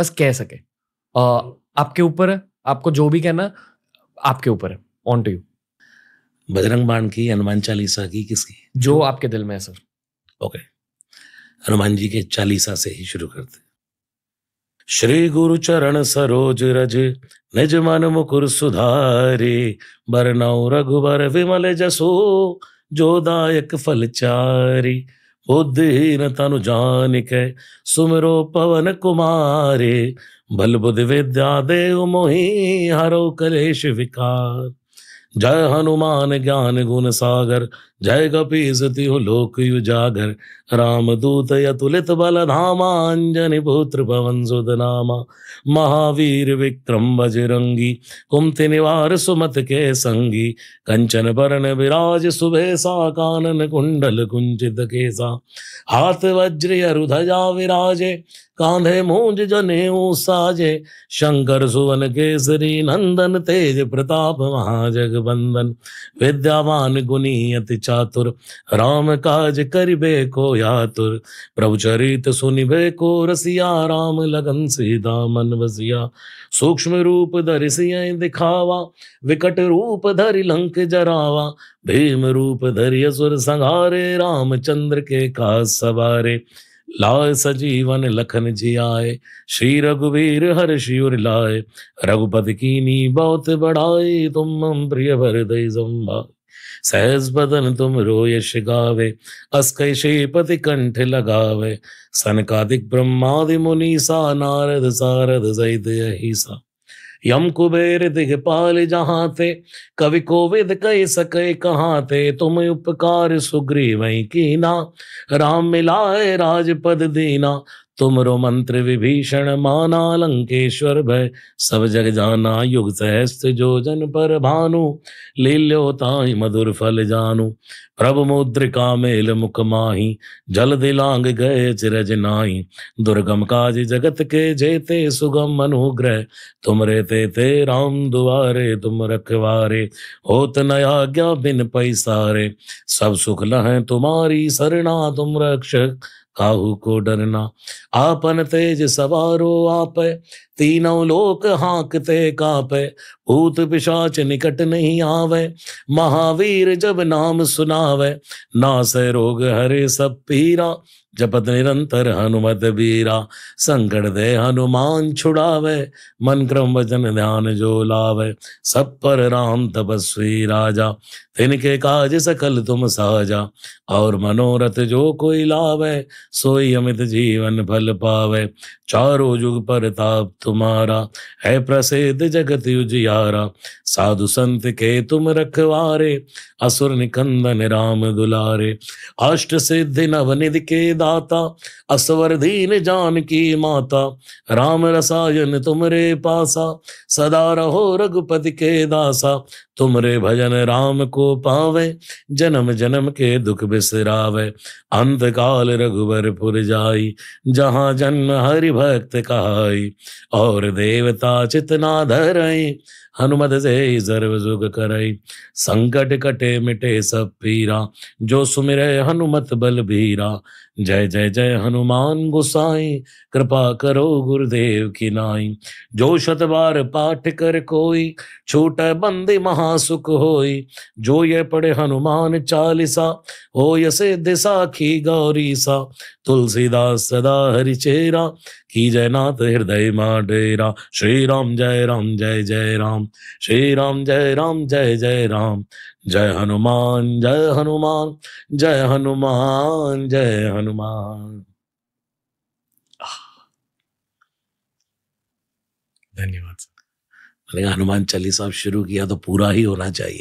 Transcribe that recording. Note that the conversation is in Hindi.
बस कह सके आ, आपके ऊपर है आपको जो भी कहना आपके ऊपर है ऑन टू यू बजरंग बाण की हनुमान चालीसा की किसकी जो आपके दिल में है सर ओके हनुमान जी के चालीसा से ही शुरू करते श्री गुरु चरण सरोज रज निज मन मुकुर सुधारे बरनौ रघुबर विमल जसो जो दायक फल चारी उद्दीन तनु जानिक सुमरो पवन कुमारे बल विद्या देव मोही हरो कलेश विकार जय हनुमान ज्ञान गुण सागर जय कपी सती हो लोक युजागर राम दूत यतुलित बल धामांजनि पुत्र पवन सुत नामा महावीर विक्रम बजरंगी कुंति निवार सुमत के संगी कंचन बरन विराज सा कानन कुंडल कुंचित केसा हाथ वज्र अरुध्वजा विराजे कांधे मूंज जने साजे शंकर सुवन केसरी नंदन तेज प्रताप महाजग बंदन विद्यावान गुनी अति चातुर राम काज करिबे को यातुर प्रभु चरित सुनिबे को रसिया राम लगन सीधा मन वसिया सूक्ष्म रूप धरिसिय दिखावा विकट रूप धरि लंक जरावा भीम रूप धरि असुर संहारे राम चंद्र के का सवारे लाय सजीवन लखन जी आए श्री रघुवीर हर शिवर लाए रघुपति की नी बहुत बढ़ाए तुम प्रिय भर दई संभाए सहज बदन तुम रोय शिगावे अस्कय श्रीपति कंठ लगावे सनकादिक ब्रह्मादि मुनि सा नारद सारद सहित अहिसा यम कुबेर दिख पाल जहाँ ते कवि कोविद कई सके कहाँ ते तुम उपकार सुग्रीव की ना राम मिलाए राजपद दीना तुम रो मंत्र विभीषण माना लंकेश्वर भय सब जग जाना युग सहस्त्र जो जन पर भानु लील्यो ताई मधुर फल जानु प्रभु मुद्रिका मेल मुख माही जल दिलांग गए चिरज नाही दुर्गम काज जगत के जेते सुगम अनुग्रह तुम रे ते ते राम दुआरे तुम रखवारे होत नया ज्ञा बिन पैसारे सब सुख लहें तुम्हारी सरना तुम रक्षक काहू को डरना आपन तेज सवारो आप तीनों लोक हाँकते कापे भूत पिशाच निकट नहीं आवे महावीर जब नाम सुनावे नास रोग हरे सब पीरा जपत निरंतर हनुमत बीरा संकट दे हनुमान छुड़ावे मन क्रम वचन ध्यान जो लावे सब पर राम तपस्वी राजा तिनके काज सकल तुम साजा और मनोरथ जो कोई लावे सोई अमित जीवन फल पावे चारों युग पर ताप तुम्हारा है प्रसिद्ध जगत युजियारा साधु संत के तुम रखवारे असुर निकंदन राम दुलारे अष्ट सिद्धि नवनिधि के दाता असवरधीन जान की माता राम रसायन तुम रे पासा सदा रहो रघुपति के दासा तुमरे भजन राम को पावे जन्म जन्म के दुख बिसरावे अंत काल रघुबर पुर जाई जहाँ जन्म हरि भक्त कहाई और देवता चितना धरई हनुमत से सर्व सुख करई संकट कटे मिटे सब पीरा जो सुमिर हनुमत बल भीरा जय जय जय हनुमान गुसाई कृपा करो गुरुदेव की नाई जो शत बार पाठ कर कोई छूट बंदी महा महा सुख होई जो ये पढ़े हनुमान चालीसा हो यसे दिसाखी गौरी सा तुलसीदास सदा हरि चेरा की जय नाथ हृदय मा डेरा श्री राम जय राम जय जय राम श्री राम जय राम जय जय राम जय हनुमान जय हनुमान जय हनुमान जय हनुमान धन्यवाद मैंने कहा हनुमान चालीसा शुरू किया तो पूरा ही होना चाहिए